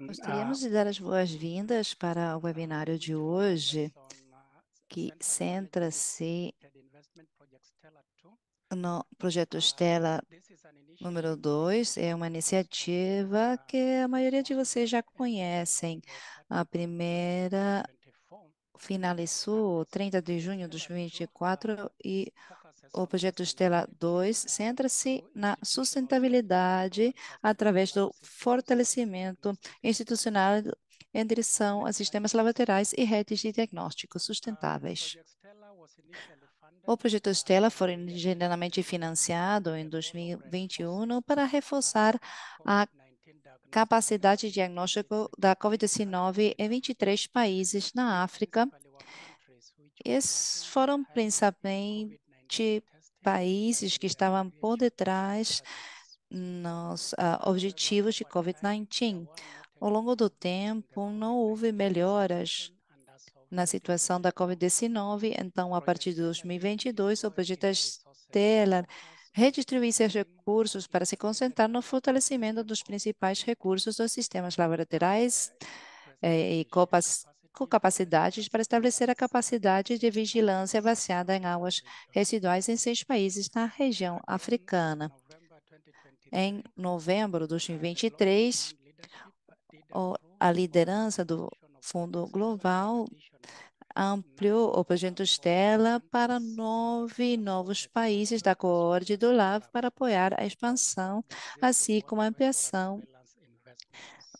Gostaríamos de dar as boas-vindas para o webinário de hoje, que centra-se no projeto Stella número 2. É uma iniciativa que a maioria de vocês já conhecem. A primeira finalizou 30 de junho de 2024 e o projeto Estela 2 centra-se na sustentabilidade através do fortalecimento institucional em direção a sistemas laterais e redes de diagnóstico sustentáveis. O projeto Estela foi ingenuamente financiado em 2021 para reforçar a capacidade diagnóstica da COVID-19 em 23 países na África. Esses foram principalmente de países que estavam por detrás nos uh, objetivos de COVID-19. Ao longo do tempo, não houve melhoras na situação da COVID-19, então, a partir de 2022, o projeto Stellar redistribui seus recursos para se concentrar no fortalecimento dos principais recursos dos sistemas laboratoriais eh, e copas com capacidades para estabelecer a capacidade de vigilância baseada em águas residuais em seis países na região africana. Em novembro de 2023, a liderança do Fundo Global ampliou o projeto Stella para nove novos países da coorte do LAV para apoiar a expansão, assim como a ampliação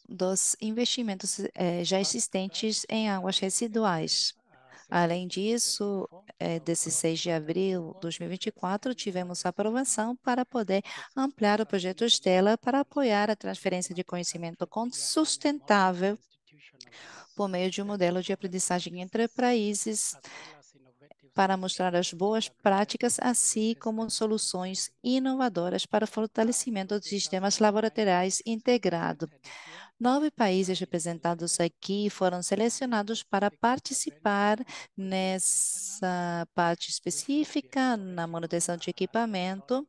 dos investimentos é, já existentes em águas residuais. Além disso, é, eh, 16 de abril de 2024, tivemos aprovação para poder ampliar o projeto Estela para apoiar a transferência de conhecimento sustentável por meio de um modelo de aprendizagem entre países para mostrar as boas práticas, assim como soluções inovadoras para o fortalecimento de sistemas laboratoriais integrados. Nove países representados aqui foram selecionados para participar nessa parte específica, na manutenção de equipamento.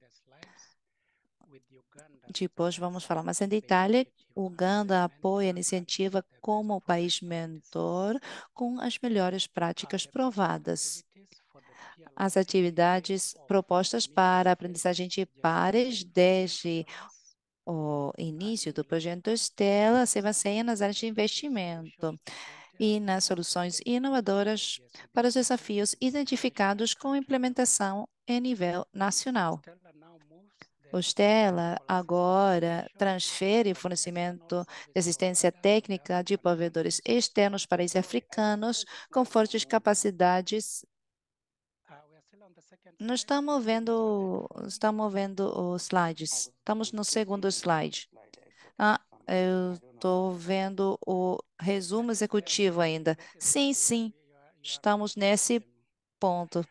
Depois vamos falar mais em detalhe. Uganda apoia a iniciativa como país mentor com as melhores práticas provadas. As atividades propostas para aprendizagem de pares, desde o início do projeto Estela se baseia nas áreas de investimento e nas soluções inovadoras para os desafios identificados com implementação em nível nacional. O Estela agora transfere o fornecimento de assistência técnica de provedores externos para países africanos com fortes capacidades não estamos vendo, estamos vendo os slides. Estamos no segundo slide. Ah, eu estou vendo o resumo executivo ainda. Sim, sim, estamos nesse ponto.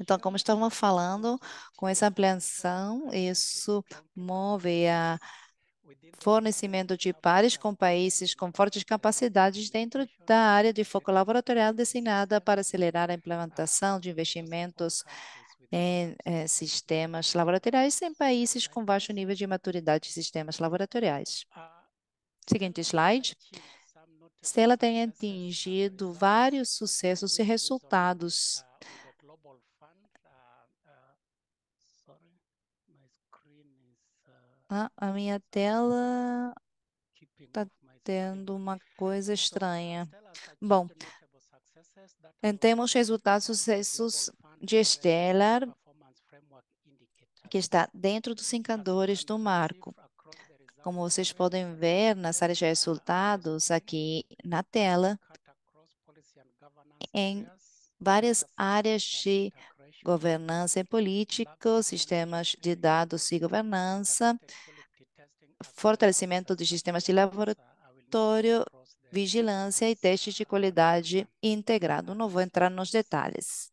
Então, como estávamos falando, com essa ampliação, isso move a fornecimento de pares com países com fortes capacidades dentro da área de foco laboratorial designada para acelerar a implementação de investimentos em eh, sistemas laboratoriais em países com baixo nível de maturidade de sistemas laboratoriais. Seguinte slide. Stella tem atingido vários sucessos e resultados Ah, a minha tela está tendo uma coisa estranha. Bom, temos resultados sucessos de Stellar, que está dentro dos indicadores do marco. Como vocês podem ver nas áreas de resultados aqui na tela, em várias áreas de governança em políticos, sistemas de dados e governança, fortalecimento dos sistemas de laboratório, vigilância e testes de qualidade integrado. Não vou entrar nos detalhes.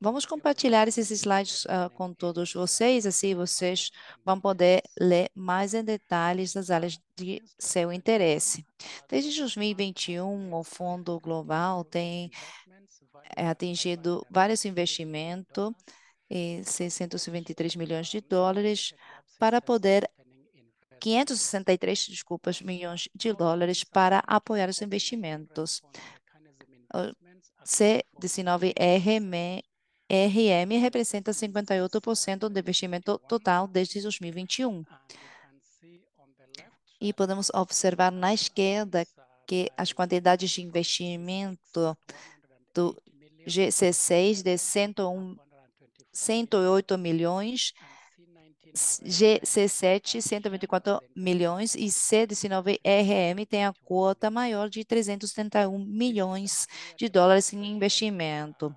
Vamos compartilhar esses slides uh, com todos vocês, assim vocês vão poder ler mais em detalhes das áreas de seu interesse. Desde 2021, o Fundo Global tem é atingido vários investimentos, 623 milhões de dólares, para poder 563, desculpas, milhões de dólares para apoiar os investimentos. C19RM RM representa 58% do investimento total desde 2021. E podemos observar na esquerda que as quantidades de investimento do g 6 de 101, 108 milhões, g 7 124 milhões e C19 RM tem a quota maior de 331 milhões de dólares em investimento.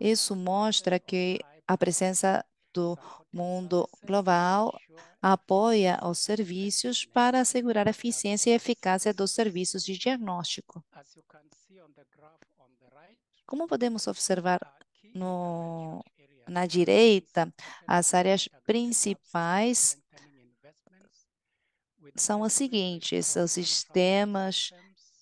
Isso mostra que a presença do mundo global apoia os serviços para assegurar a eficiência e eficácia dos serviços de diagnóstico. Como podemos observar no, na direita, as áreas principais são as seguintes, os sistemas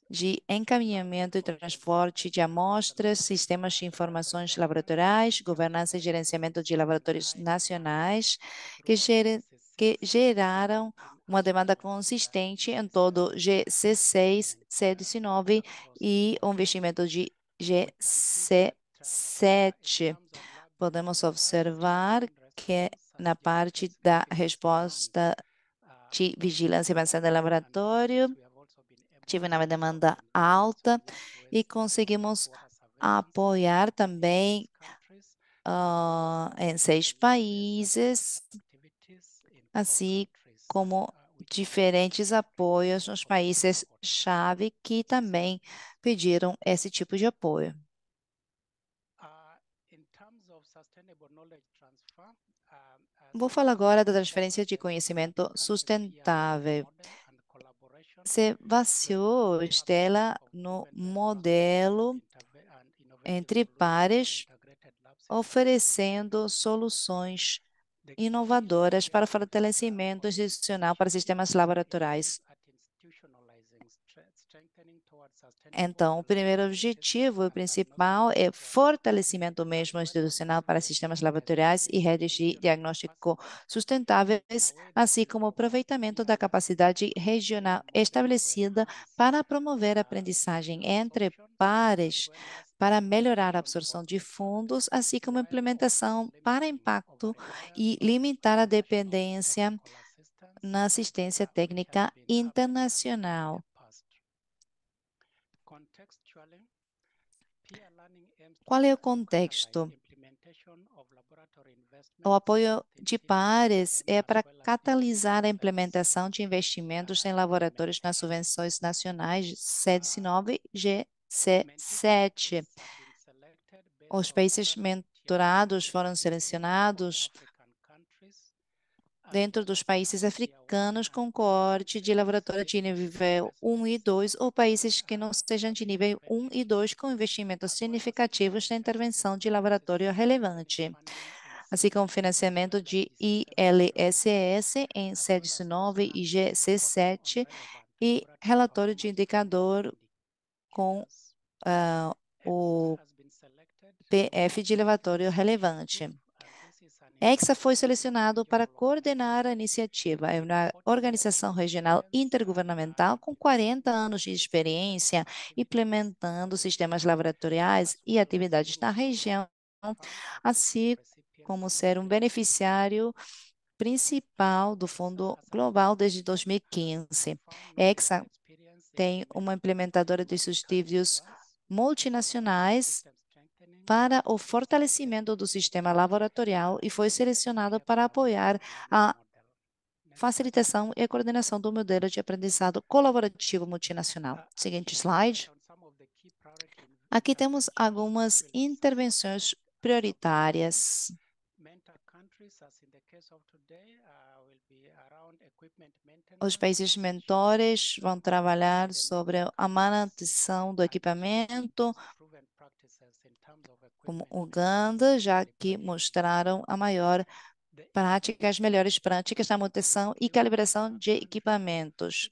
de encaminhamento e transporte de amostras, sistemas de informações laboratoriais, governança e gerenciamento de laboratórios nacionais, que, ger que geraram uma demanda consistente em todo GC6, C19 e um investimento de GC7. Podemos observar que na parte da resposta de vigilância avançada do laboratório, ativa e na demanda alta e conseguimos apoiar também uh, em seis países, assim como diferentes apoios nos países-chave que também pediram esse tipo de apoio. Vou falar agora da transferência de conhecimento sustentável se baseou, Estela, no modelo entre pares, oferecendo soluções inovadoras para fortalecimento institucional para sistemas laboratoriais então, o primeiro objetivo principal é fortalecimento mesmo institucional para sistemas laboratoriais e redes de diagnóstico sustentáveis, assim como aproveitamento da capacidade regional estabelecida para promover aprendizagem entre pares para melhorar a absorção de fundos, assim como implementação para impacto e limitar a dependência na assistência técnica internacional qual é o contexto? O apoio de pares é para catalisar a implementação de investimentos em laboratórios nas subvenções nacionais 79 ah, GC7. Os países mentorados foram selecionados dentro dos países africanos com corte de laboratório de nível 1 e 2 ou países que não sejam de nível 1 e 2 com investimentos significativos na intervenção de laboratório relevante, assim como financiamento de ILSS em SEDES 9 e GC7 e relatório de indicador com uh, o PF de laboratório relevante. EXA foi selecionado para coordenar a iniciativa. É uma organização regional intergovernamental com 40 anos de experiência implementando sistemas laboratoriais e atividades na região, assim como ser um beneficiário principal do Fundo Global desde 2015. EXA tem uma implementadora de subsídios multinacionais para o fortalecimento do sistema laboratorial e foi selecionado para apoiar a facilitação e coordenação do modelo de aprendizado colaborativo multinacional. Seguinte slide. Aqui temos algumas intervenções prioritárias. Os países mentores vão trabalhar sobre a manutenção do equipamento, como Uganda, já que mostraram a maior prática, as melhores práticas na manutenção e calibração de equipamentos.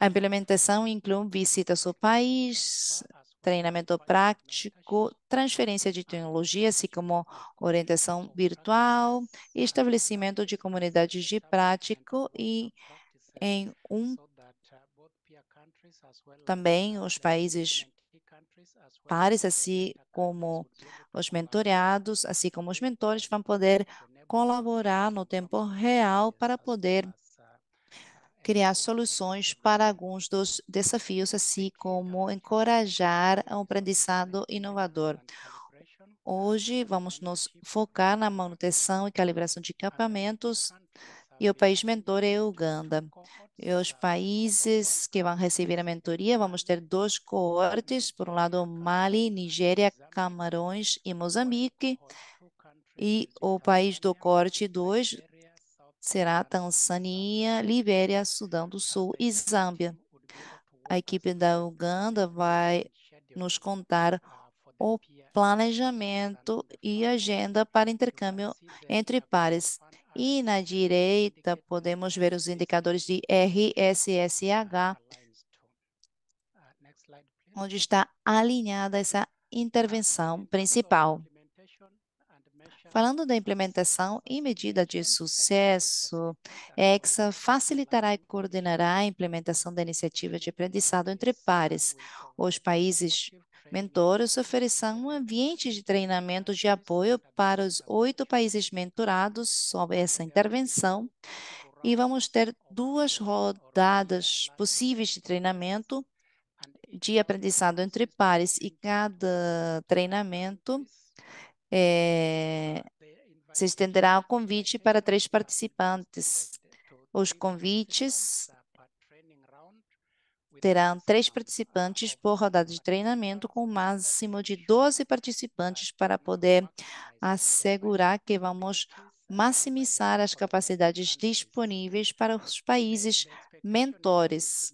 A implementação inclui visitas ao país, treinamento prático, transferência de tecnologia, assim como orientação virtual, estabelecimento de comunidades de prático e em um também os países pares, assim como os mentoreados, assim como os mentores vão então, poder né, colaborar no então tempo real para poder é, criar soluções para alguns dos desafios, assim como então, encorajar o aprendizado inovador. Hoje né, vamos nos tipo focar na manutenção e calibração de equipamentos e o é país mentor é Uganda. E os países que vão receber a mentoria, vamos ter dois coortes, por um lado Mali, Nigéria, Camarões e Moçambique, e o país do corte 2 será Tanzânia, Libéria, Sudão do Sul e Zâmbia. A equipe da Uganda vai nos contar o planejamento e agenda para intercâmbio entre pares e na direita podemos ver os indicadores de RSSH, onde está alinhada essa intervenção principal. Falando da implementação e medida de sucesso, EXA facilitará e coordenará a implementação da iniciativa de aprendizado entre pares. Os países mentores oferecerão um ambiente de treinamento de apoio para os oito países mentorados sobre essa intervenção e vamos ter duas rodadas possíveis de treinamento de aprendizado entre pares e cada treinamento é, se estenderá ao convite para três participantes. Os convites terão três participantes por rodada de treinamento, com um máximo de 12 participantes para poder assegurar que vamos maximizar as capacidades disponíveis para os países mentores.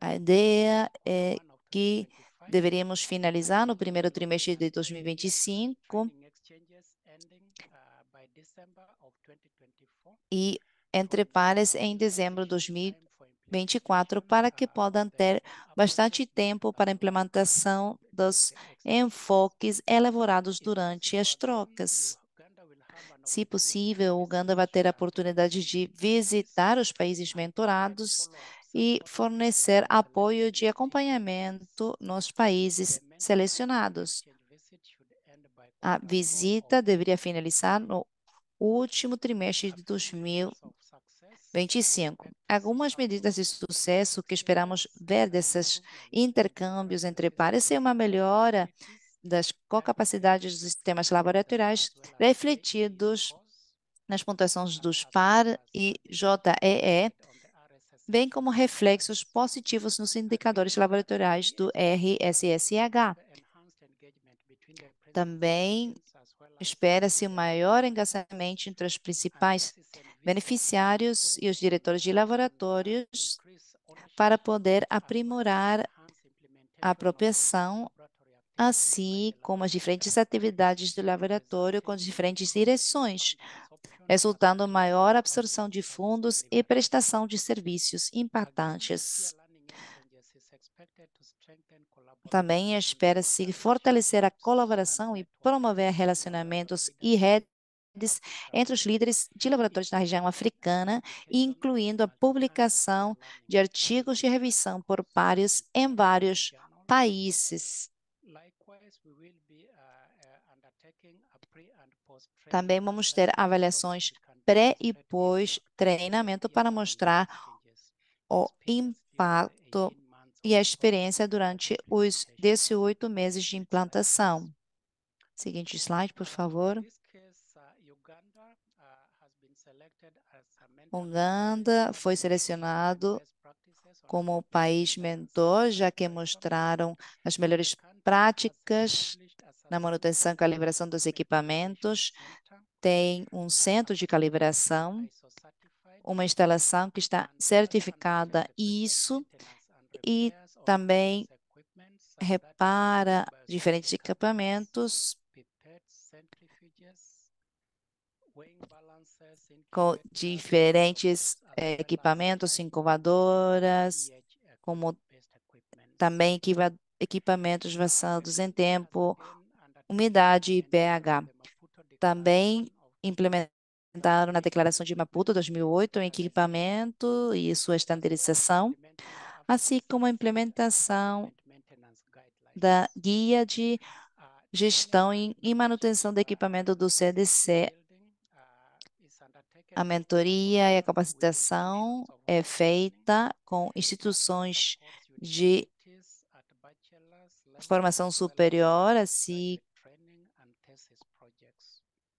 A ideia é que deveríamos finalizar no primeiro trimestre de 2025 e entre pares em dezembro de 2024. 24, para que possam ter bastante tempo para a implementação dos enfoques elaborados durante as trocas. Se possível, Uganda vai ter a oportunidade de visitar os países mentorados e fornecer apoio de acompanhamento nos países selecionados. A visita deveria finalizar no último trimestre de 2020. 25. Algumas medidas de sucesso que esperamos ver desses intercâmbios entre pares e uma melhora das capacidades dos sistemas laboratoriais refletidos nas pontuações dos PAR e JEE, bem como reflexos positivos nos indicadores laboratoriais do RSSH. Também espera-se um maior engajamento entre os principais beneficiários e os diretores de laboratórios para poder aprimorar a apropriação, assim como as diferentes atividades do laboratório com diferentes direções, resultando em maior absorção de fundos e prestação de serviços impactantes. Também espera-se fortalecer a colaboração e promover relacionamentos e redes entre os líderes de laboratórios na região africana, incluindo a publicação de artigos de revisão por pares em vários países. Também vamos ter avaliações pré e pós-treinamento para mostrar o impacto e a experiência durante os 18 meses de implantação. Seguinte slide, por favor. Uganda foi selecionado como país mentor, já que mostraram as melhores práticas na manutenção e calibração dos equipamentos, tem um centro de calibração, uma instalação que está certificada ISO e também repara diferentes equipamentos com diferentes eh, equipamentos, incubadoras, como também equipamentos vazados em tempo, umidade e pH. Também implementaram na Declaração de Maputo 2008 o equipamento e sua estandarização, assim como a implementação da Guia de Gestão e Manutenção do Equipamento do CDC a mentoria e a capacitação é feita com instituições de formação superior, assim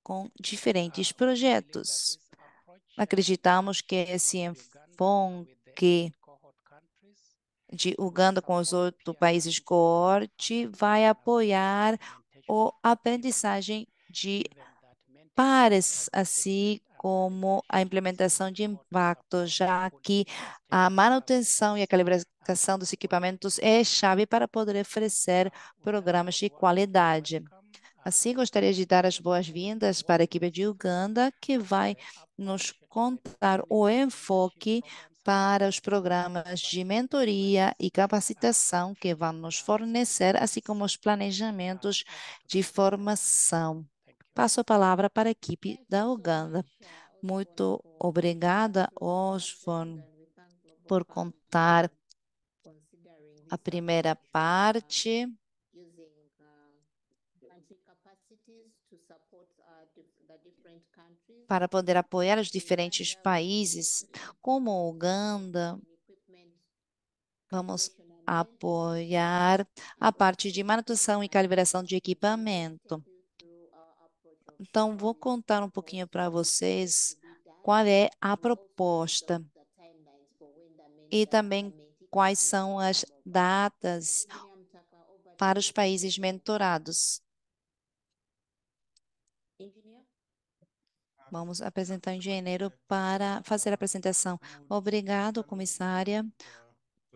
com diferentes projetos. Acreditamos que esse enfoque de Uganda com os outros países coorte vai apoiar a aprendizagem de pares, assim como a implementação de impacto, já que a manutenção e a calibração dos equipamentos é chave para poder oferecer programas de qualidade. Assim, gostaria de dar as boas-vindas para a equipe de Uganda, que vai nos contar o enfoque para os programas de mentoria e capacitação que vão nos fornecer, assim como os planejamentos de formação. Passo a palavra para a equipe da Uganda. Muito obrigada, Osvan, por contar a primeira parte. Para poder apoiar os diferentes países, como a Uganda, vamos apoiar a parte de manutenção e calibração de equipamento. Então, vou contar um pouquinho para vocês qual é a proposta e também quais são as datas para os países mentorados. Vamos apresentar o engenheiro para fazer a apresentação. Obrigado, comissária.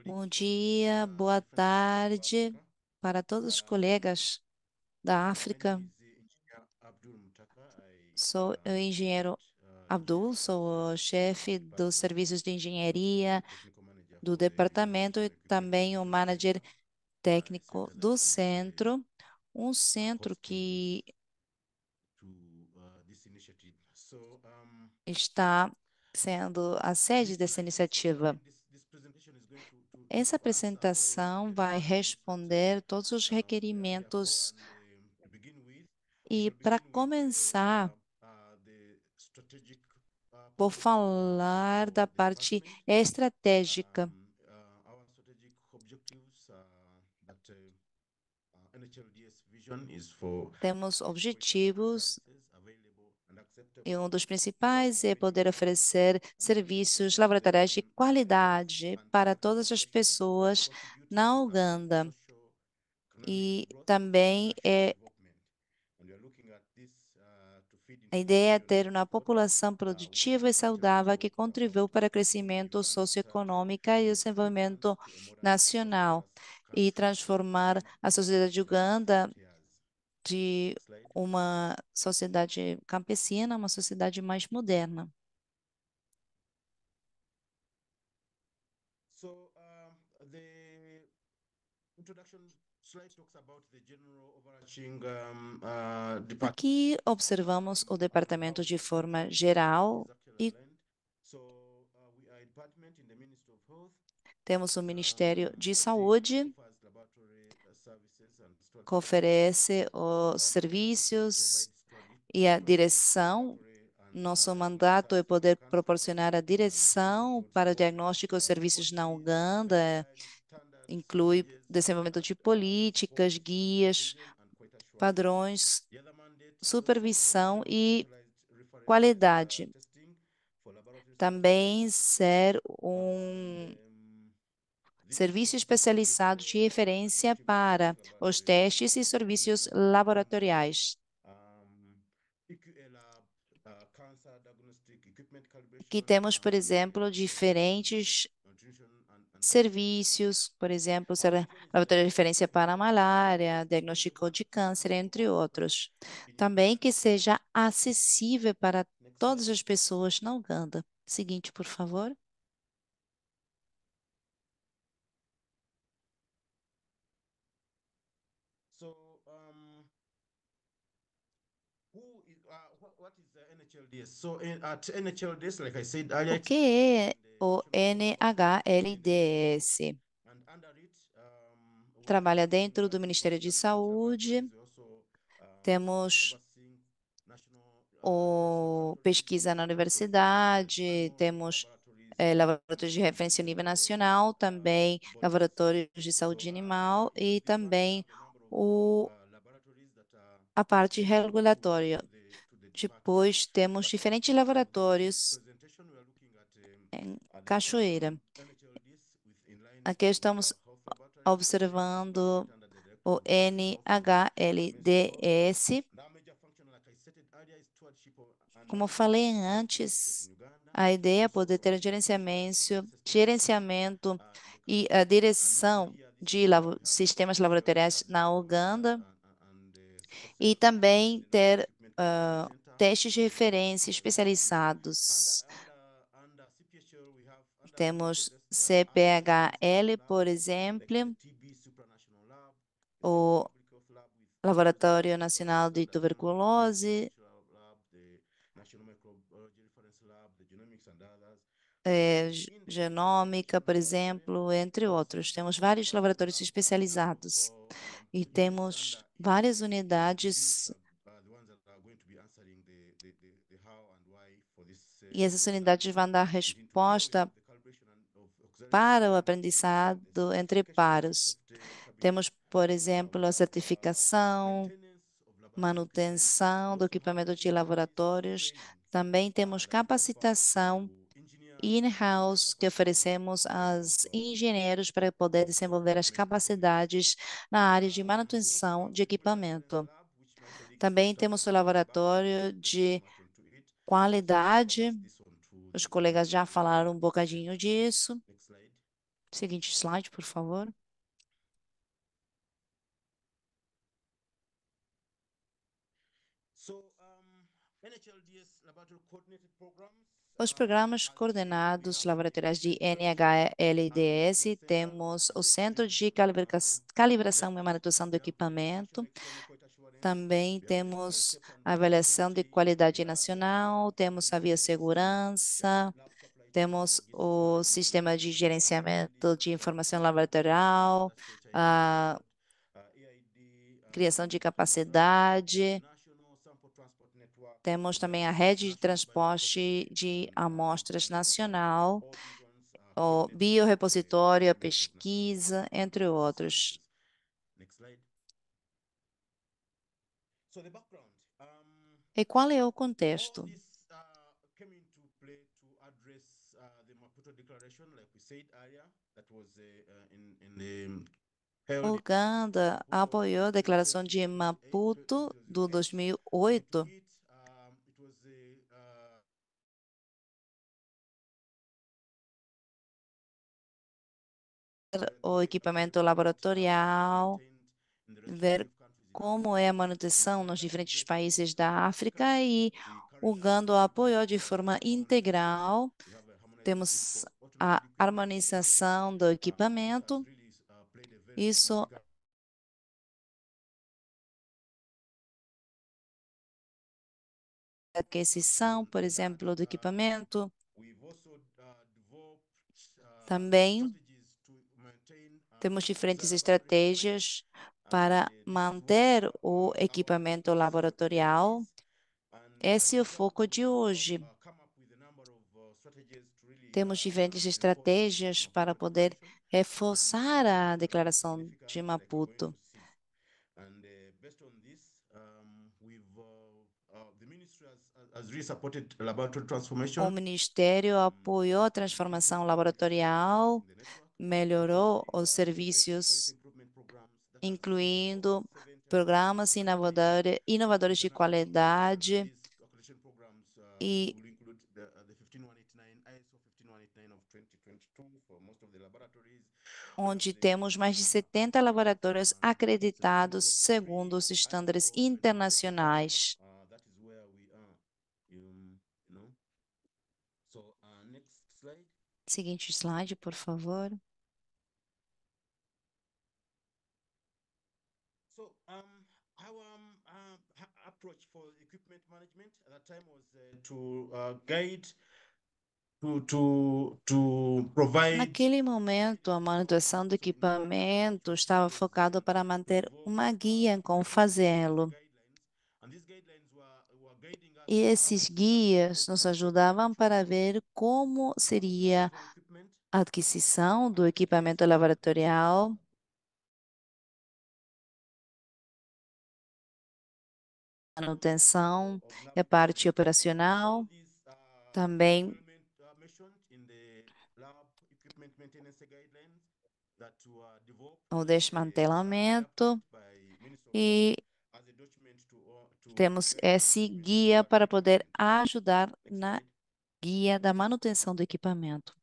Bom dia, boa tarde para todos os colegas da África sou o engenheiro Abdul, sou o chefe dos serviços de engenharia do departamento e também o manager técnico do centro, um centro que está sendo a sede dessa iniciativa. Essa apresentação vai responder todos os requerimentos. E para começar, Vou falar da parte estratégica. Temos objetivos e um dos principais é poder oferecer serviços laboratoriais de qualidade para todas as pessoas na Uganda. E também é A ideia é ter uma população produtiva e saudável que contribuiu para o crescimento socioeconômico e desenvolvimento nacional e transformar a sociedade de Uganda de uma sociedade campesina, uma sociedade mais moderna. So, uh, the introduction Uh, Aqui observamos o departamento de forma geral e uh, temos o Ministério de Saúde, uh, que oferece os serviços e a direção. Nosso mandato é poder proporcionar a direção para diagnóstico e serviços na Uganda inclui desenvolvimento de políticas, guias, padrões, supervisão e qualidade. Também ser um serviço especializado de referência para os testes e serviços laboratoriais. Aqui temos, por exemplo, diferentes serviços, por exemplo, ser laboratório de referência para a malária, diagnóstico de câncer, entre outros. Também que seja acessível para todas as pessoas na Uganda. Seguinte, por favor. O que é o NHLDS. Trabalha dentro do Ministério de Saúde. Temos o pesquisa na universidade, temos é, laboratórios de referência a nível nacional, também laboratórios de saúde animal e também o, a parte regulatória. Depois temos diferentes laboratórios cachoeira. Aqui estamos observando o NHLDS. Como falei antes, a ideia é poder ter gerenciamento, gerenciamento e a direção de lavo, sistemas laboratoriais na Uganda e também ter uh, testes de referência especializados temos CPHL, por exemplo, o Laboratório Nacional de Tuberculose, é, genômica, por exemplo, entre outros. Temos vários laboratórios especializados e temos várias unidades. E essas unidades vão dar resposta para o aprendizado entre pares Temos, por exemplo, a certificação, manutenção do equipamento de laboratórios. Também temos capacitação in-house que oferecemos aos engenheiros para poder desenvolver as capacidades na área de manutenção de equipamento. Também temos o laboratório de qualidade. Os colegas já falaram um bocadinho disso. Seguinte slide, por favor. Os uh, programas coordenados laboratoriais de NHLDS, uh, temos o Centro uh, de Calibração e Manutenção do Equipamento, também temos a avaliação de qualidade nacional, temos a via segurança, temos o sistema de gerenciamento de informação laboratorial, a criação de capacidade. Temos também a rede de transporte de amostras nacional, o biorepositório, a pesquisa, entre outros. E qual é o contexto? Eh, Uganda apoiou a declaração de Maputo do 2008 o equipamento laboratorial, ver como é a manutenção nos diferentes países da África e Uganda apoiou de forma integral. Temos a harmonização do equipamento. Isso aquisição, por exemplo, do equipamento. Também temos diferentes estratégias para manter o equipamento laboratorial. Esse é o foco de hoje. Temos diferentes estratégias para poder reforçar a declaração de Maputo. O Ministério apoiou a transformação laboratorial, melhorou os serviços, incluindo programas inovadores de qualidade e onde temos mais de 70 laboratórios acreditados segundo os estándares internacionais. Seguinte slide, por favor. Uh, approach for equipment management at that time was uh, to uh, guide to, to, to provide... Naquele momento, a manutenção do equipamento estava focada para manter uma guia em como fazê-lo. E esses guias nos ajudavam para ver como seria a adquisição do equipamento laboratorial, manutenção e a parte operacional. Uh, Também Uh, o desmantelamento e uh, temos esse guia para poder ajudar na guia da manutenção do equipamento.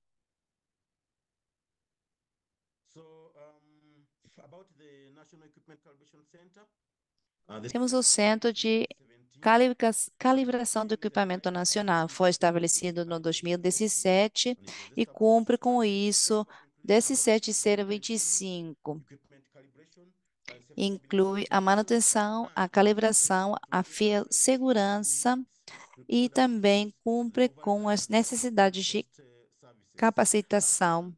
Uh, temos o Centro de Calibração do equipamento nacional foi estabelecido no 2017 e cumpre com isso 17.025. Inclui a manutenção, a calibração, a segurança e também cumpre com as necessidades de capacitação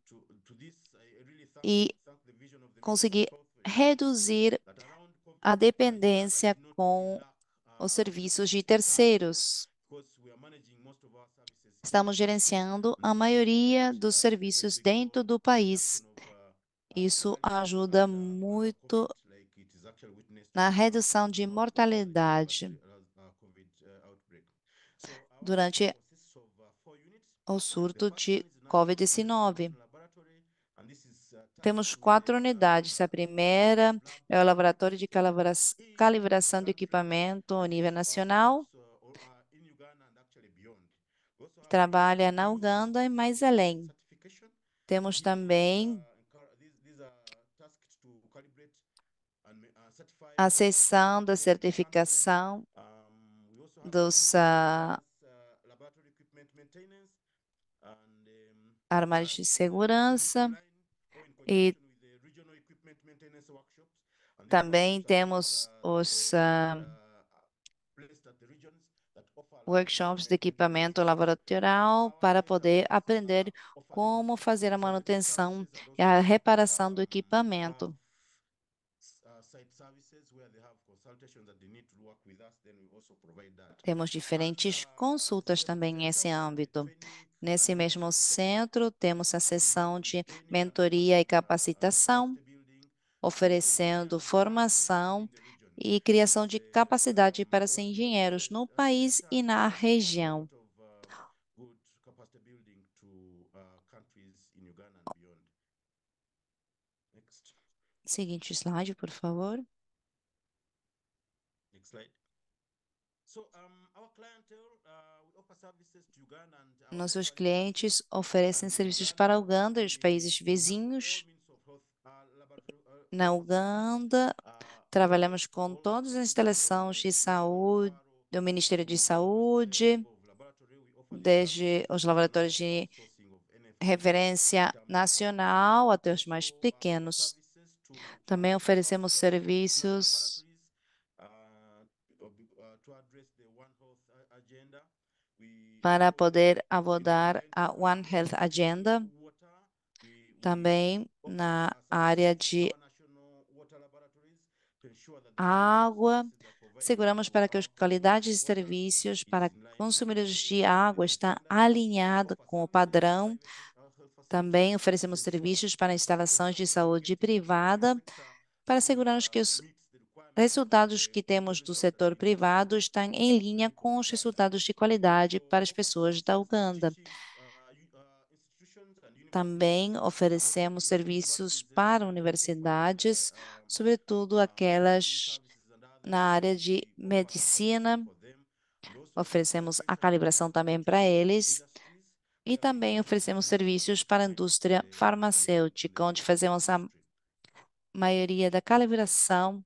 e conseguir reduzir a dependência com os serviços de terceiros. Estamos gerenciando a maioria dos serviços dentro do país. Isso ajuda muito na redução de mortalidade durante o surto de Covid-19. Temos quatro unidades. A primeira é o Laboratório de Calibração do Equipamento a nível nacional. Trabalha na Uganda e mais além. Temos também a sessão da certificação dos uh, armários de segurança e também temos os uh, workshops de equipamento laboratorial para poder aprender como fazer a manutenção e a reparação do equipamento. Temos diferentes consultas também nesse âmbito. Nesse mesmo centro, temos a sessão de mentoria e capacitação, oferecendo formação e criação de capacidade para ser engenheiros no país e na região. Seguinte slide, por favor. Nossos clientes oferecem serviços para a Uganda e os países vizinhos. Na Uganda, trabalhamos com todas as instalações de saúde, do Ministério de Saúde, desde os laboratórios de referência nacional até os mais pequenos. Também oferecemos serviços para poder abordar a One Health Agenda, também na área de água. Seguramos para que as qualidades de serviços para consumidores de água está alinhada com o padrão. Também oferecemos serviços para instalações de saúde privada para assegurarmos que os resultados que temos do setor privado estão em linha com os resultados de qualidade para as pessoas da Uganda. Também oferecemos serviços para universidades, sobretudo aquelas na área de medicina. Oferecemos a calibração também para eles e também oferecemos serviços para a indústria farmacêutica, onde fazemos a maioria da calibração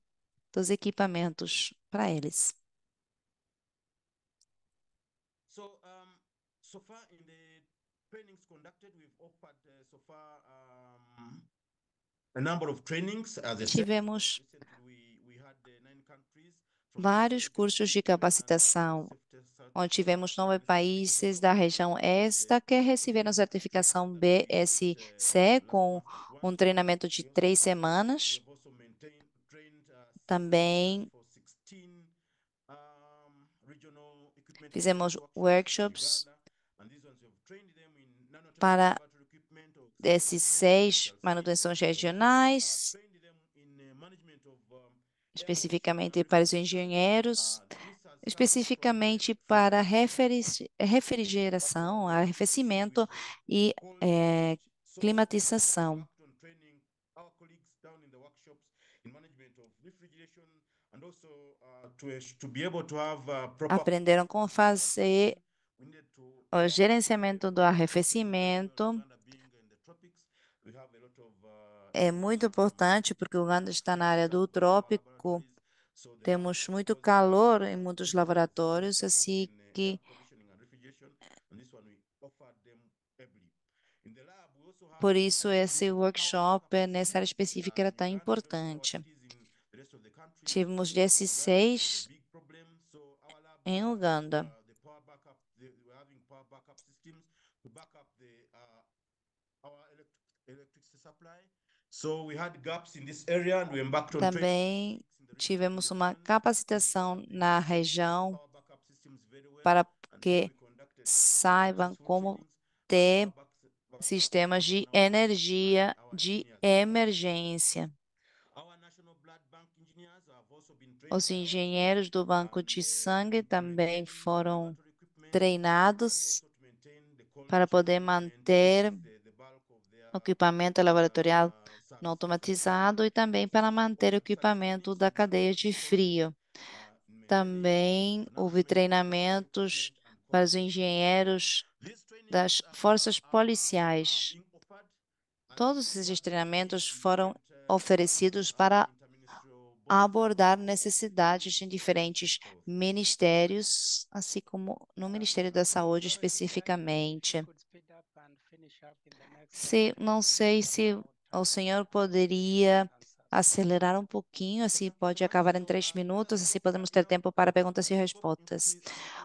dos equipamentos para eles. Tivemos uh, vários cursos de capacitação, onde tivemos nove países da região esta que receberam a certificação BSC com um treinamento de três semanas. Também fizemos workshops para esses seis manutenções regionais, especificamente para os engenheiros, especificamente para refrigeração, arrefecimento e é, climatização. Uh, Aprenderam como fazer o gerenciamento do arrefecimento. Uh, é muito importante porque o Uganda está na área do trópico. Temos muito calor em muitos laboratórios, assim uh, que Por isso, esse workshop nessa área específica era tão importante. Tivemos 16 em Uganda. Também tivemos uma capacitação na região para que saibam como ter sistemas de energia de emergência. Os engenheiros do banco de sangue também foram treinados para poder manter o equipamento laboratorial não automatizado e também para manter o equipamento da cadeia de frio. Também houve treinamentos para os engenheiros das forças policiais. Todos esses treinamentos foram oferecidos para abordar necessidades de diferentes ministérios, assim como no Ministério da Saúde especificamente. Se, não sei se o senhor poderia acelerar um pouquinho, assim pode acabar em três minutos, assim podemos ter tempo para perguntas e respostas.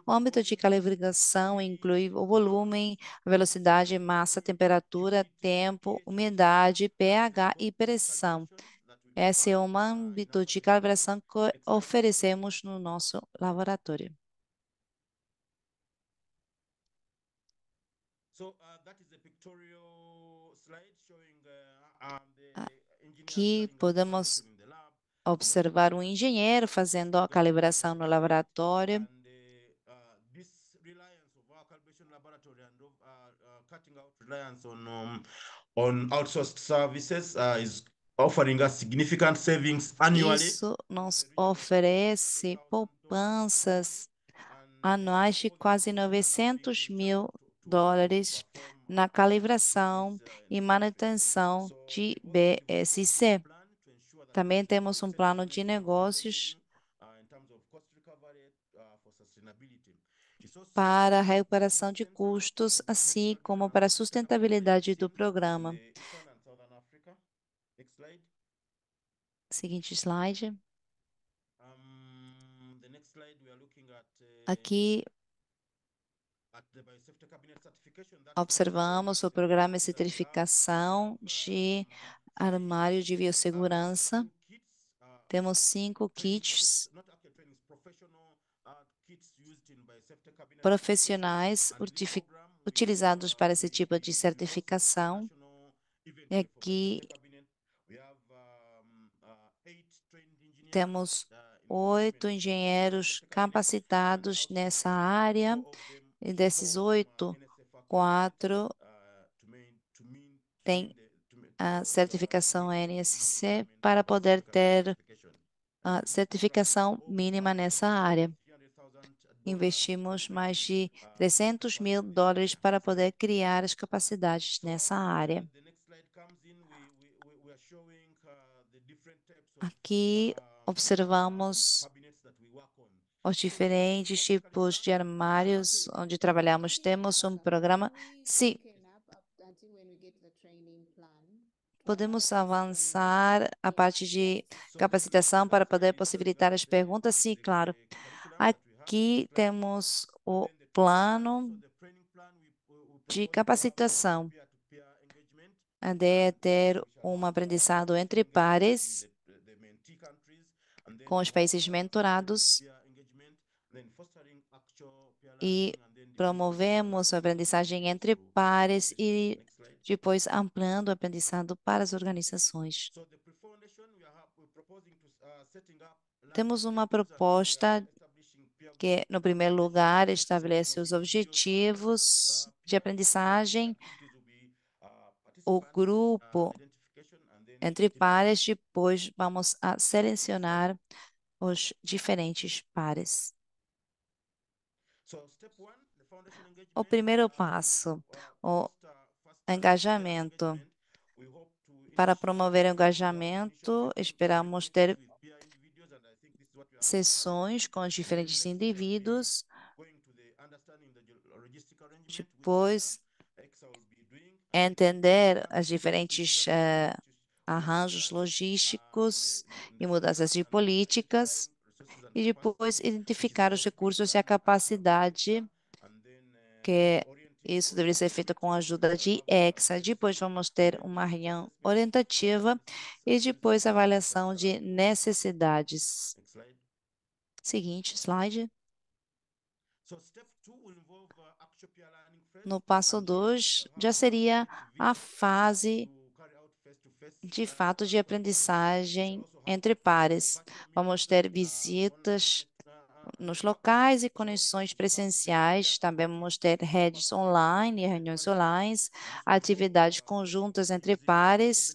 O âmbito de calibração inclui o volume, velocidade, massa, temperatura, tempo, umidade, pH e pressão. Esse é um âmbito de calibração que oferecemos no nosso laboratório. Uh, uh, ah, aqui podemos observar um engenheiro fazendo a calibração no laboratório. Uh, on outsourced services uh, is offering significant savings annually. Isso nos oferece poupanças anuais de quase 900 mil dólares na calibração e manutenção de BSC. Também temos um plano de negócios para a recuperação de custos, assim como para a sustentabilidade do programa. Seguinte slide. Eh, aqui observamos o programa de certificação eh, de armário de biossegurança. Uh, Temos cinco kits uh, profissionais utilizados para esse tipo de certificação. E aqui temos oito engenheiros capacitados nessa área, e desses oito, quatro têm a certificação NSC para poder ter a certificação mínima nessa área. Investimos mais de 300 mil dólares para poder criar as capacidades nessa área. Aqui observamos os diferentes tipos de armários onde trabalhamos. Temos um programa. sim podemos avançar a parte de capacitação para poder possibilitar as perguntas? Sim, claro. Aqui temos o plano de capacitação. A ideia é ter um aprendizado entre pares com os países mentorados e promovemos a aprendizagem entre pares e depois ampliando o aprendizado para as organizações. Temos uma proposta que, no primeiro lugar, estabelece os objetivos de aprendizagem. O grupo entre é pares, é depois vamos a selecionar os diferentes pares. O primeiro passo, o engajamento. Para promover o engajamento, esperamos ter sessões com os diferentes indivíduos. Depois, entender as diferentes uh, arranjos logísticos e mudanças de políticas, e depois identificar os recursos e a capacidade, que isso deveria ser feito com a ajuda de EXA. Depois vamos ter uma reunião orientativa e depois avaliação de necessidades. Seguinte slide. No passo 2, já seria a fase de fato de aprendizagem entre pares. Vamos ter visitas nos locais e conexões presenciais, também vamos ter redes online, reuniões online, atividades conjuntas entre pares.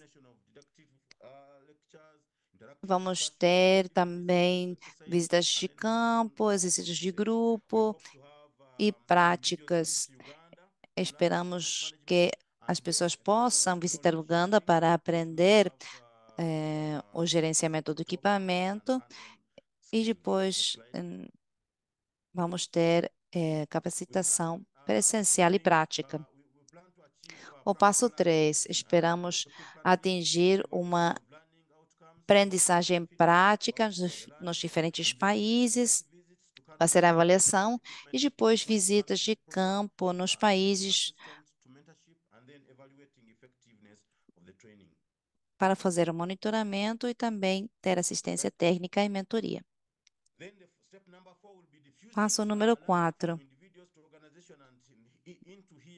Vamos ter também visitas de campo, exercícios de grupo e práticas. Esperamos que as pessoas possam visitar Uganda para aprender é, o gerenciamento do equipamento e depois hum, vamos ter é, capacitação presencial e prática. O passo 3, esperamos atingir uma aprendizagem prática nos diferentes países, fazer ser a avaliação, e depois visitas de campo nos países para fazer o monitoramento e também ter assistência técnica e mentoria. Passo número 4.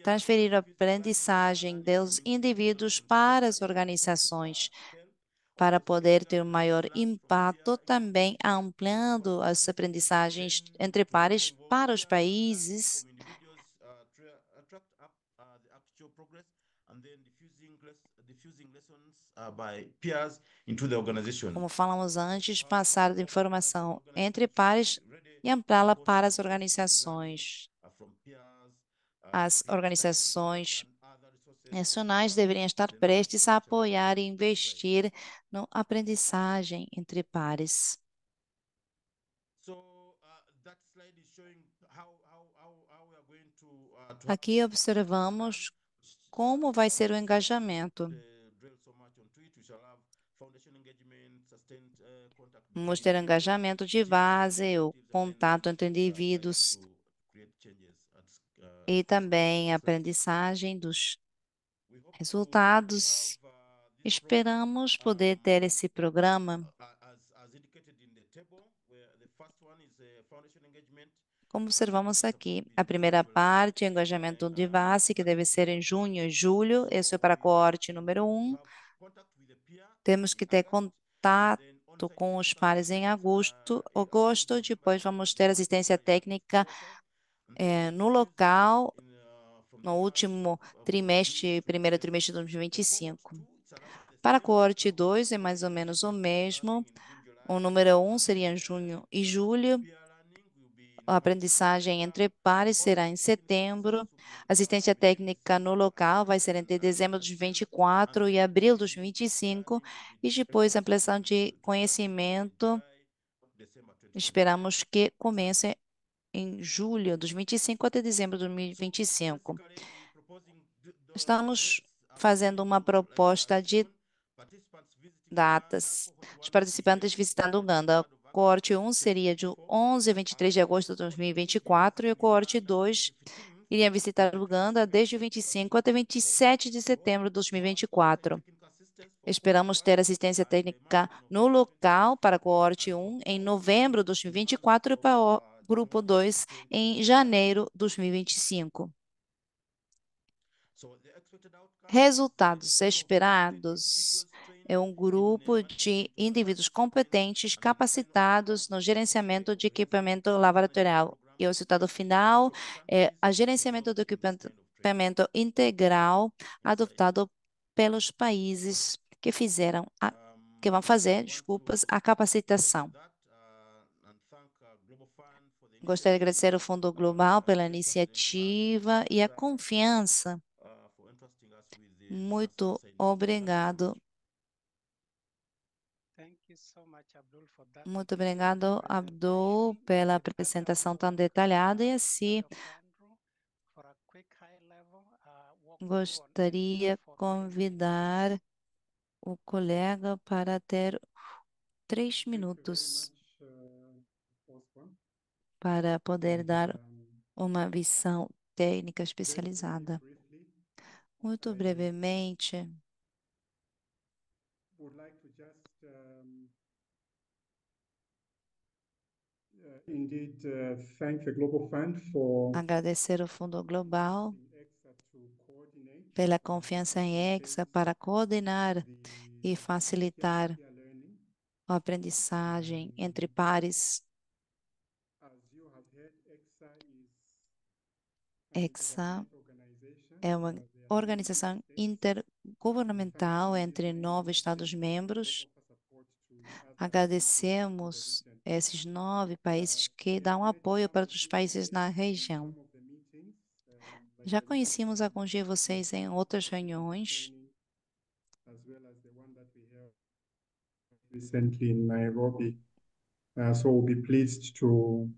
Transferir a aprendizagem dos indivíduos para as organizações, para poder ter um maior impacto, também ampliando as aprendizagens entre pares para os países Uh, como falamos antes, passar de informação entre pares e ampliá-la para as organizações. Uh, as organizações nacionais deveriam estar prestes a apoiar e investir na aprendizagem entre pares. Uh, Aqui observamos como vai ser o engajamento mostrar engajamento de base, o contato entre indivíduos e também a aprendizagem dos resultados. Esperamos poder ter esse programa. Como observamos aqui, a primeira parte, engajamento de base, que deve ser em junho e julho, esse é para a coorte número Um. Temos que ter contato com os pares em agosto. agosto depois vamos ter assistência técnica é, no local no último trimestre, primeiro trimestre de 2025. Para a coorte 2 é mais ou menos o mesmo. O número 1 um seria junho e julho. A aprendizagem entre pares será em setembro. Assistência técnica no local vai ser entre dezembro de 24 e abril de 25. E depois, ampliação de conhecimento. Esperamos que comece em julho de 25 até dezembro de 2025. Estamos fazendo uma proposta de datas. Os participantes visitando Uganda coorte 1 seria de 11 a 23 de agosto de 2024 e a coorte 2 iria visitar Uganda desde 25 até 27 de setembro de 2024. Esperamos ter assistência técnica no local para a coorte 1 em novembro de 2024 e para o grupo 2 em janeiro de 2025. Resultados esperados é um grupo de indivíduos competentes, capacitados no gerenciamento de equipamento laboratorial. E o resultado final é o gerenciamento do equipamento integral adotado pelos países que fizeram a, que vão fazer, desculpas, a capacitação. Gostaria de agradecer ao Fundo Global pela iniciativa e a confiança. Muito obrigado Muito obrigado, é Abdul, pela é apresentação tão é detalhada e assim uh, gostaria convidar o colega para ter três minutos uh, para poder dar uma visão técnica especializada. Muito brevemente, indeed, uh, thank the Global Fund for agradecer o Fundo Global pela confiança em EXA para coordenar e facilitar a aprendizagem entre pares. EXA é uma organização intergovernamental entre nove Estados-membros Agradecemos esses nove países que dão apoio para outros países na região. Já conhecemos alguns de vocês em outras reuniões, recently in Nairobi. Uh, so we'll be pleased to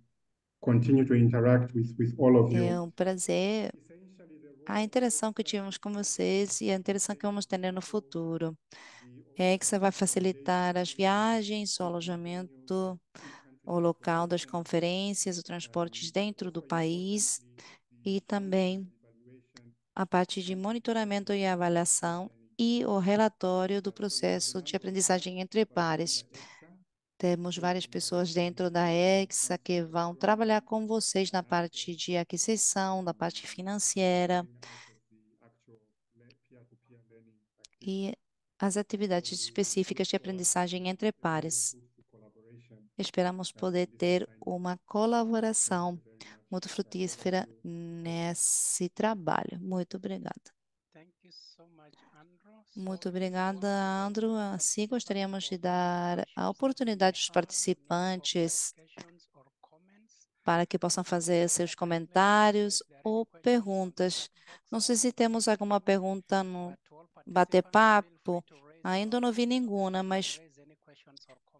continue to interact with, with all of you. É um prazer a interação que tivemos com vocês e a interação que vamos ter no futuro. É EXA vai facilitar as viagens, o alojamento, o local das conferências, o transporte dentro do país e também a parte de monitoramento e avaliação e o relatório do processo de aprendizagem entre pares. Temos várias pessoas dentro da EXA que vão trabalhar com vocês na parte de aquisição, na parte financeira. E as atividades específicas de aprendizagem entre pares. Esperamos poder ter uma colaboração muito frutífera nesse trabalho. Muito obrigada. Muito obrigada, Andrew. Assim, gostaríamos de dar a oportunidade aos participantes para que possam fazer seus comentários ou perguntas. Não sei se temos alguma pergunta no bater papo, ainda não vi nenhuma, mas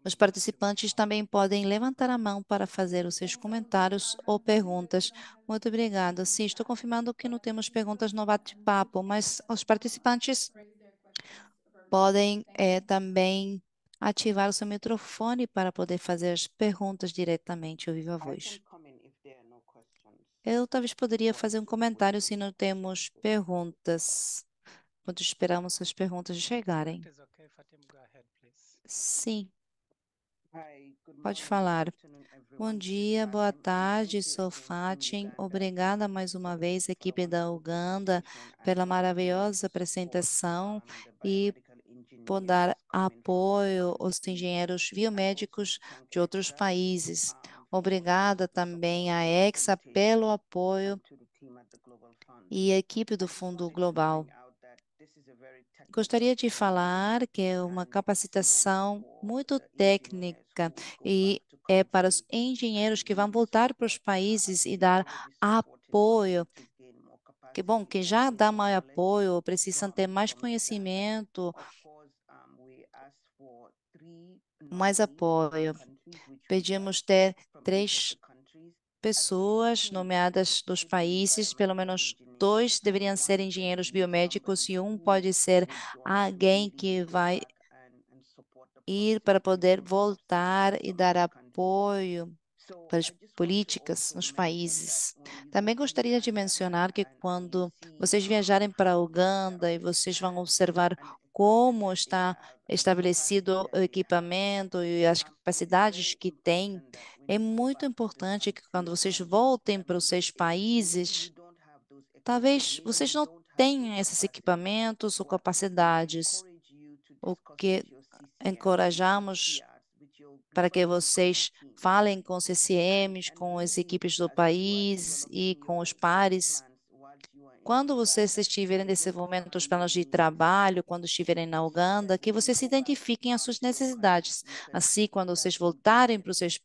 os participantes também podem levantar a mão para fazer os seus comentários ou perguntas. Muito obrigada. Sim, estou confirmando que não temos perguntas no bate-papo, mas os participantes podem é, também ativar o seu microfone para poder fazer as perguntas diretamente ao a voz. Eu talvez poderia fazer um comentário se não temos perguntas quando esperamos as perguntas chegarem. Sim. Pode falar. Bom dia, boa tarde, sou Fatim. Obrigada mais uma vez, equipe da Uganda, pela maravilhosa apresentação e por dar apoio aos engenheiros biomédicos de outros países. Obrigada também à EXA pelo apoio e à equipe do Fundo Global. Gostaria de falar que é uma capacitação muito técnica e é para os engenheiros que vão voltar para os países e dar apoio que bom, que já dá mais apoio, precisam ter mais conhecimento, mais apoio. Pedimos ter três pessoas nomeadas dos países, pelo menos dois deveriam ser engenheiros biomédicos e um pode ser alguém que vai ir para poder voltar e dar apoio para as políticas nos países. Também gostaria de mencionar que quando vocês viajarem para a Uganda e vocês vão observar como está estabelecido o equipamento e as capacidades que tem, é muito importante que quando vocês voltem para os seus países, Talvez vocês não tenham esses equipamentos ou capacidades, o que encorajamos para que vocês falem com os CCMs, com as equipes do país e com os pares. Quando vocês estiverem desenvolvendo os planos de trabalho, quando estiverem na Uganda, que vocês identifiquem as suas necessidades. Assim, quando vocês voltarem para os seus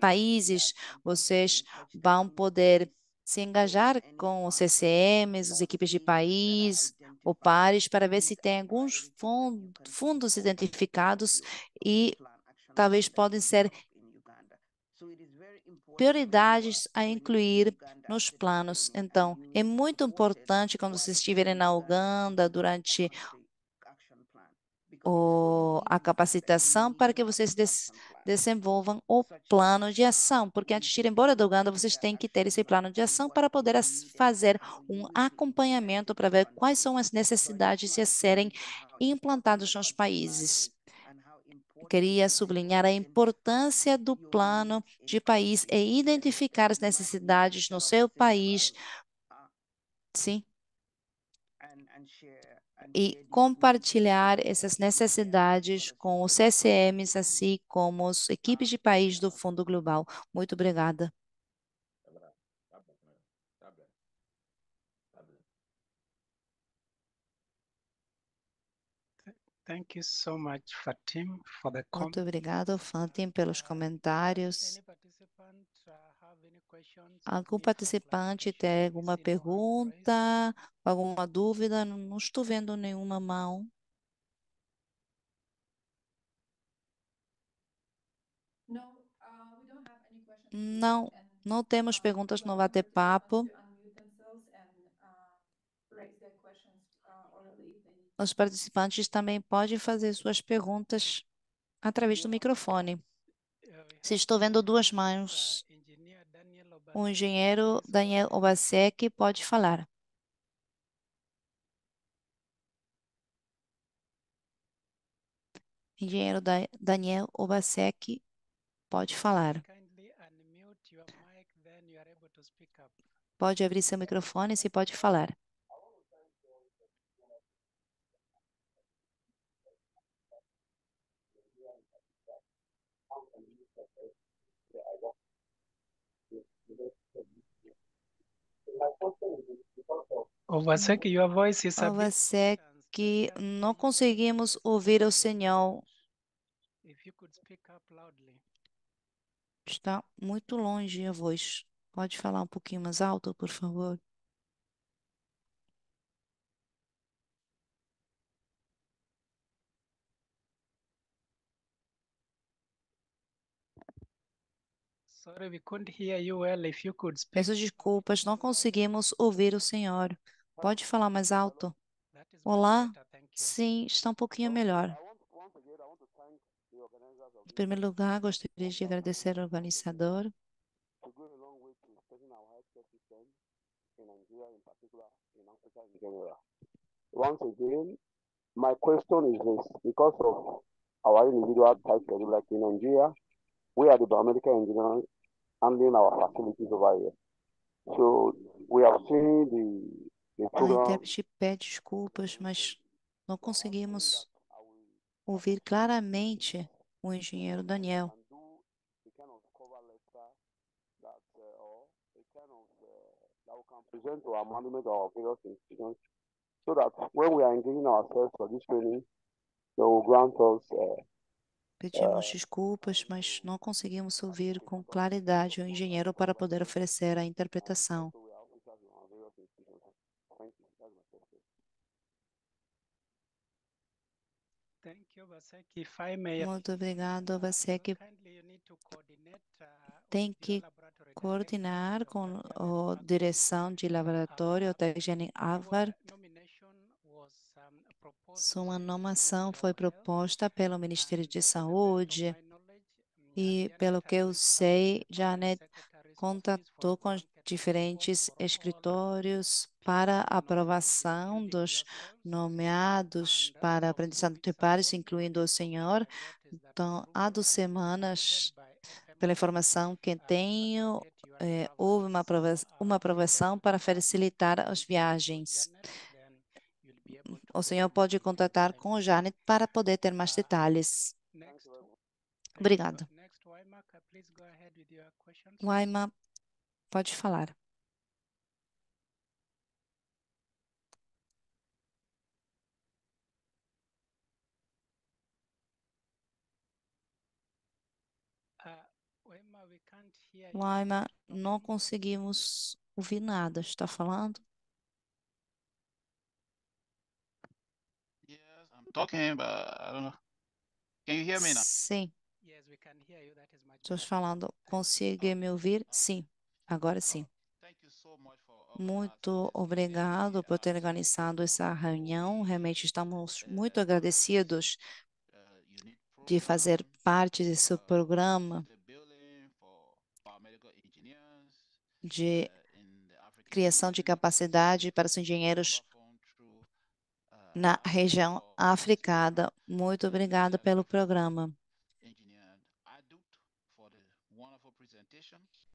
países, vocês vão poder se engajar com os CCMs, as equipes de país ou pares, para ver se tem alguns fundos identificados e talvez podem ser prioridades a incluir nos planos. Então, é muito importante quando vocês estiverem na Uganda durante o, a capacitação para que vocês des, desenvolvam o plano de ação, porque antes de ir embora do Uganda, vocês têm que ter esse plano de ação para poder fazer um acompanhamento para ver quais são as necessidades a serem implantadas nos países. queria sublinhar a importância do plano de país e identificar as necessidades no seu país, sim, e compartilhar essas necessidades com os CSMs, assim como as equipes de país do Fundo Global. Muito obrigada. Thank you so much, Fatim, for the Muito obrigado, Fatim, pelos comentários. Uh, Algum participante tem alguma pergunta, alguma dúvida? Não estou vendo nenhuma mão. Uh, não, não temos perguntas no bate-papo. Os participantes também podem fazer suas perguntas através do microfone. Se estou vendo duas mãos, o engenheiro Daniel Obasek pode falar. Engenheiro Daniel Obasek pode falar. Pode abrir seu microfone e se pode falar. Ou você que não conseguimos ouvir o Senhor. Está muito longe a voz. Pode falar um pouquinho mais alto, por favor? Sorry, we couldn't hear you well. If you could speak. Peço desculpas, não conseguimos ouvir o senhor. Pode falar mais alto? Olá? Sim, está um pouquinho melhor. Em primeiro lugar, gostaria de agradecer ao organizador Once again, my question is this because of our individual health like in Nigeria, we are the biomedical engineers handling our facilities over here. So we have seen the o intérprete pede desculpas, mas não conseguimos ouvir claramente o engenheiro Daniel. Uh, uh, present to our management of various institutions so that when we are engaging ourselves for this training, they will grant us uh, Pedimos desculpas, mas não conseguimos ouvir com claridade o engenheiro para poder oferecer a interpretação. Muito obrigado, Vasek. Uh, Tem que coordenar com a direção de laboratório o Jenny Avar sua nomeação foi proposta pelo Ministério de Saúde e, pelo que eu sei, Janet contatou com diferentes escritórios para aprovação dos nomeados para aprendizado de pares, incluindo o senhor. Então, há duas semanas, pela informação que tenho, é, houve uma aprovação, uma aprovação para facilitar as viagens o senhor pode contatar com o Janet para poder ter mais detalhes. Obrigado. Waima, pode falar. Waima, não conseguimos ouvir nada. Está falando? talking, but I don't know. Can you hear me now? Sim. Estou falando. Consegue me ouvir? Sim. Agora sim. Muito obrigado por ter organizado essa reunião. Realmente estamos eh, muito eh, agradecidos eh, de fazer parte uh, desse programa de uh, criação de capacidade para os engenheiros na região africana. Muito obrigado pelo programa.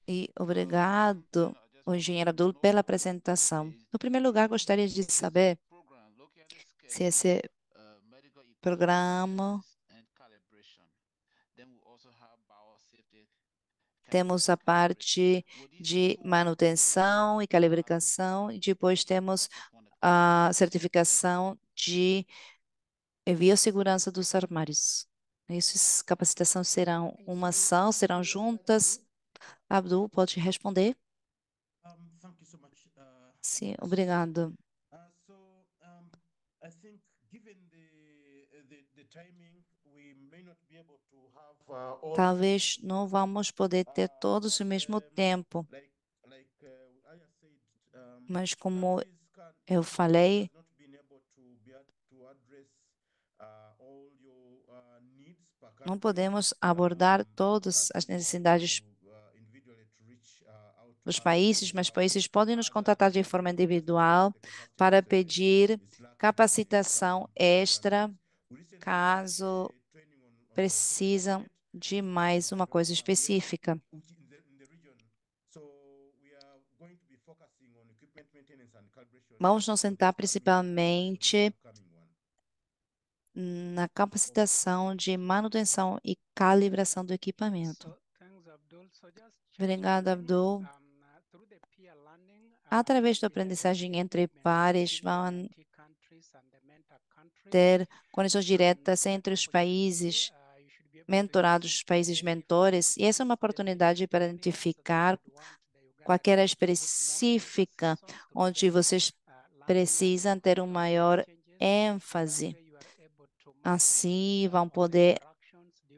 E obrigado, engenheiro Abdul, pela apresentação. No primeiro lugar, gostaria de saber se esse programa temos a parte de manutenção e calibração, e depois temos a certificação de biossegurança dos armários. Essas capacitações serão é uma ação, serão juntas. Abdul, pode responder? Ah, ah, Sim, obrigado. Ah, uh, Talvez não vamos poder ter todos o mesmo tempo. Uh, Mas como eu falei, não podemos abordar todas as necessidades dos países, mas países podem nos contratar de forma individual para pedir capacitação extra caso precisam de mais uma coisa específica. Vamos nos sentar principalmente na capacitação de manutenção e calibração do equipamento. Obrigado, Abdul. Através da aprendizagem entre pares, vão ter conexões diretas entre os países mentorados, países mentores, e essa é uma oportunidade para identificar qualquer área específica onde vocês precisam ter um maior ênfase Assim, vão poder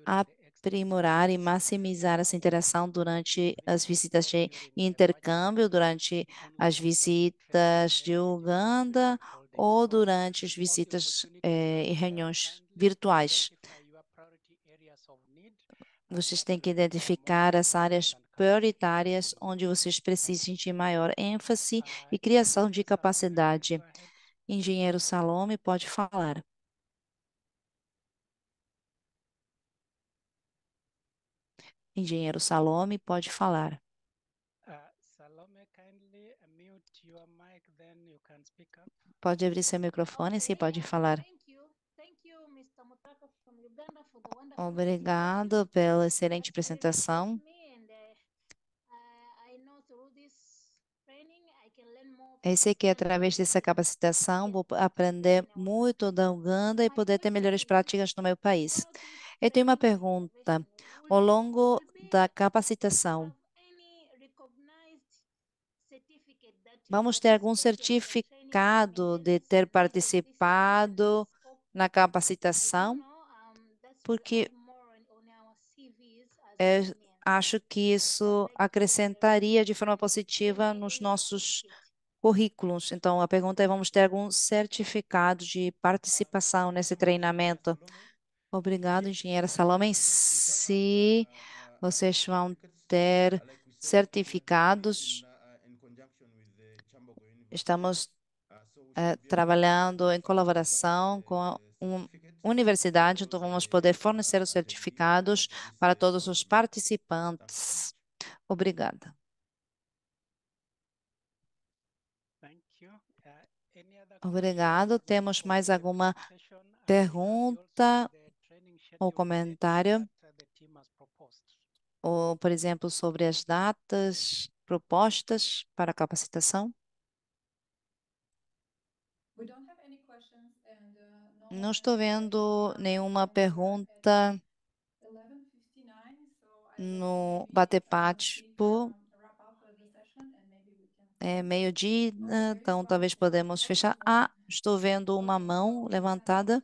aprimorar e maximizar essa interação durante as visitas de intercâmbio, durante as visitas de Uganda ou durante as visitas eh, é, e reuniões virtuais. Vocês têm que identificar as áreas prioritárias onde vocês precisam de maior ênfase e criação de capacidade. Engenheiro Salome pode falar. Engenheiro Salome, pode falar. Pode abrir seu microfone, sim, pode falar. Obrigado pela excelente apresentação. Eu sei que através dessa capacitação vou aprender muito da Uganda e poder ter melhores práticas no meu país. Eu tenho uma pergunta. Ao longo da capacitação, vamos ter algum certificado de ter participado na capacitação? Porque eu acho que isso acrescentaria de forma positiva nos nossos currículos. Então, a pergunta é, vamos ter algum certificado de participação nesse treinamento? Obrigado, engenheira Salomé. Se vocês vão ter certificados, estamos eh, trabalhando em colaboração com a um, universidade, então vamos poder fornecer os certificados para todos os participantes. Obrigada. Eh, Obrigado. Temos mais alguma uh, pergunta? Eh, ou comentário, ou, por exemplo, sobre as datas propostas para capacitação? Uh, Não estou vendo nenhuma pergunta no bate-papo. É meio-dia, então talvez podemos fechar. Ah, estou vendo uma mão levantada.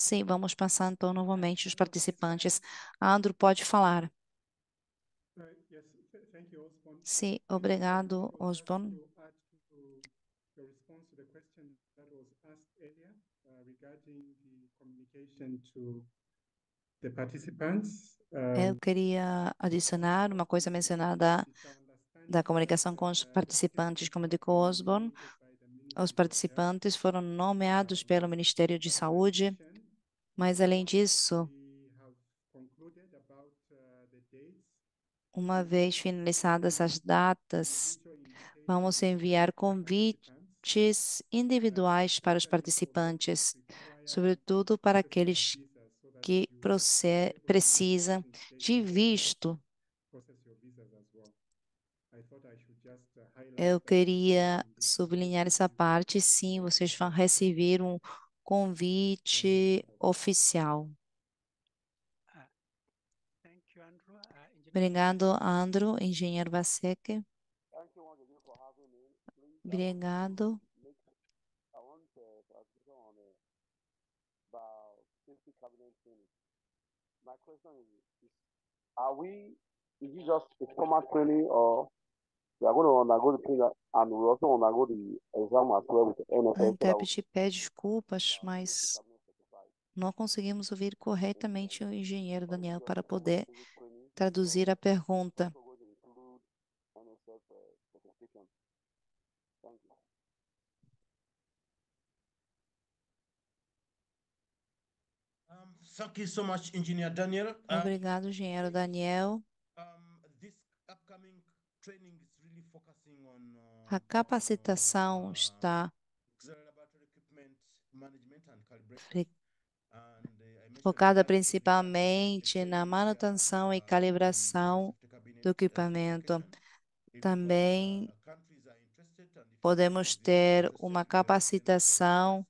Sim, vamos passar então novamente os participantes. Andro, pode falar. É, assim, Sim, obrigado, Osborne. Eu uh, é, queria adicionar uma coisa mencionada da comunicação com os participantes, como indicou Osborne. Os participantes foram nomeados pelo Ministério de Saúde mas, além disso, uma vez finalizadas as datas, vamos enviar convites individuais para os participantes, sobretudo para aqueles que precisam de visto. Eu queria sublinhar essa parte. Sim, vocês vão receber um convite oficial. Obrigado, Andrew, engenheiro Vasek. Obrigado. Are we, is it just a formal training or we are going to undergo the anulação da pede desculpas, mas não conseguimos ouvir corretamente o engenheiro Daniel para poder traduzir a pergunta. Daniel. Obrigado, engenheiro Daniel. A capacitação está focada principalmente na manutenção e calibração do equipamento. Também podemos ter uma capacitação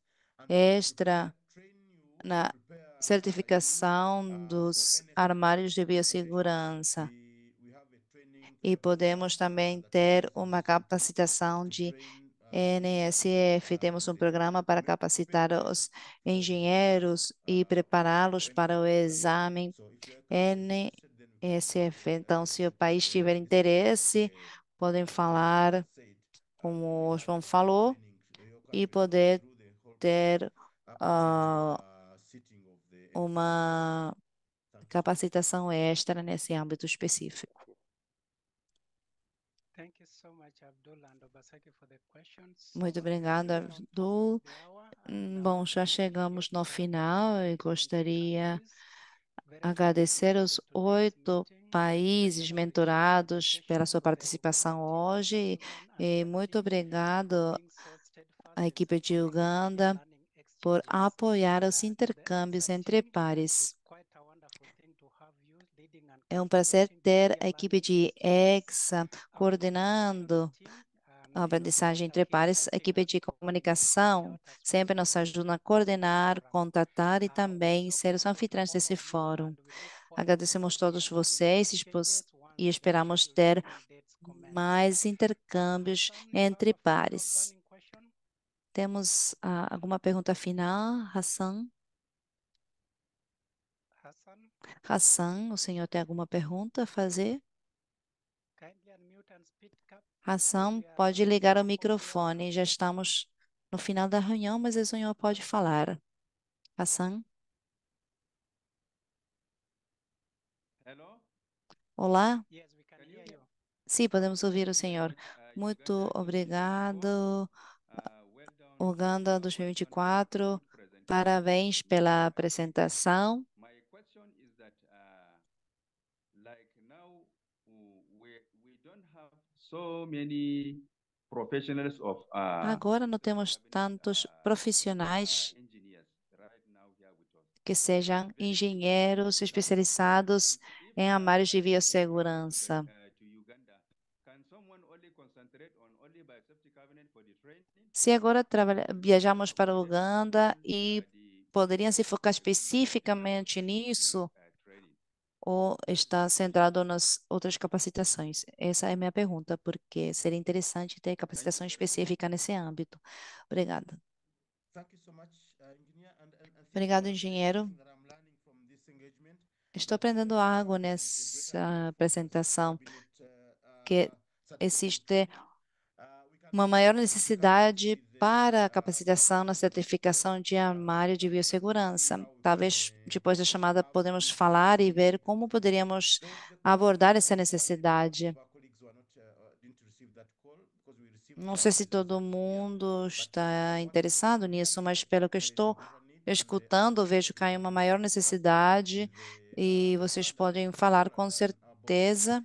extra na certificação dos armários de biossegurança e podemos também ter uma capacitação de NSF. Temos um programa para capacitar os engenheiros e prepará-los para o exame NSF. Então, se o país tiver interesse, podem falar, como o João falou, e poder ter uh, uma capacitação extra nesse âmbito específico. Muito hum, obrigado, Abdul. Bom, já chegamos no final e gostaria agradecer aos oito países mentorados pela sua participação hoje e muito obrigado à equipe de Uganda por apoiar os intercâmbios entre pares. É um prazer ter a equipe de EXA coordenando a aprendizagem entre pares, a equipe de comunicação sempre nos ajuda a coordenar, contatar e também ser os anfitriões desse fórum. Agradecemos todos vocês e esperamos ter mais intercâmbios entre pares. Temos ah, alguma pergunta final, Hassan? Hassan, o senhor tem alguma pergunta a fazer? Hassan, pode ligar o microfone. Já estamos no final da reunião, mas o senhor pode falar. Hassan? Olá? Sim, podemos ouvir o senhor. Ah, Muito obrigado, ah, ah, Uganda 2024. Parabéns pela apresentação. Ah, agora não temos tantos ah, profissionais ah, que sejam engenheiros especializados em áreas de biossegurança. Se agora viajamos para Uganda e poderiam se focar especificamente nisso, ou está centrado nas outras capacitações? Essa é a minha pergunta, porque seria interessante ter capacitação específica nesse âmbito. Obrigada. Obrigado, engenheiro. Estou aprendendo algo nessa apresentação, que existe uma maior necessidade para a capacitação na certificação de armário de biossegurança. Talvez depois da chamada podemos falar e ver como poderíamos abordar essa necessidade. Não sei se todo mundo está interessado nisso, mas pelo que estou escutando, vejo que há uma maior necessidade e vocês podem falar com certeza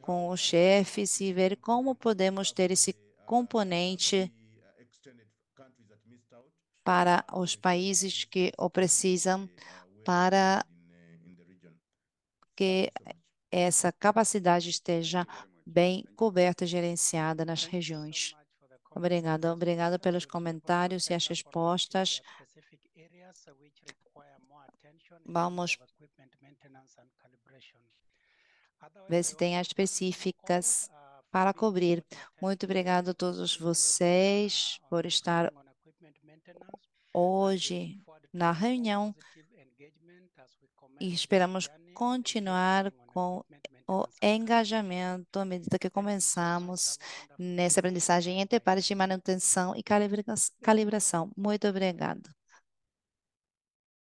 com os chefes e ver como podemos ter esse componente para os países que o precisam para que essa capacidade esteja bem coberta e gerenciada nas regiões. Obrigada, obrigada pelos comentários e as respostas. Vamos ver se tem as específicas para cobrir. Muito obrigado a todos vocês por estar hoje na reunião e esperamos continuar com o engajamento à medida que começamos nessa aprendizagem entre pares de manutenção e calibração. Muito obrigado.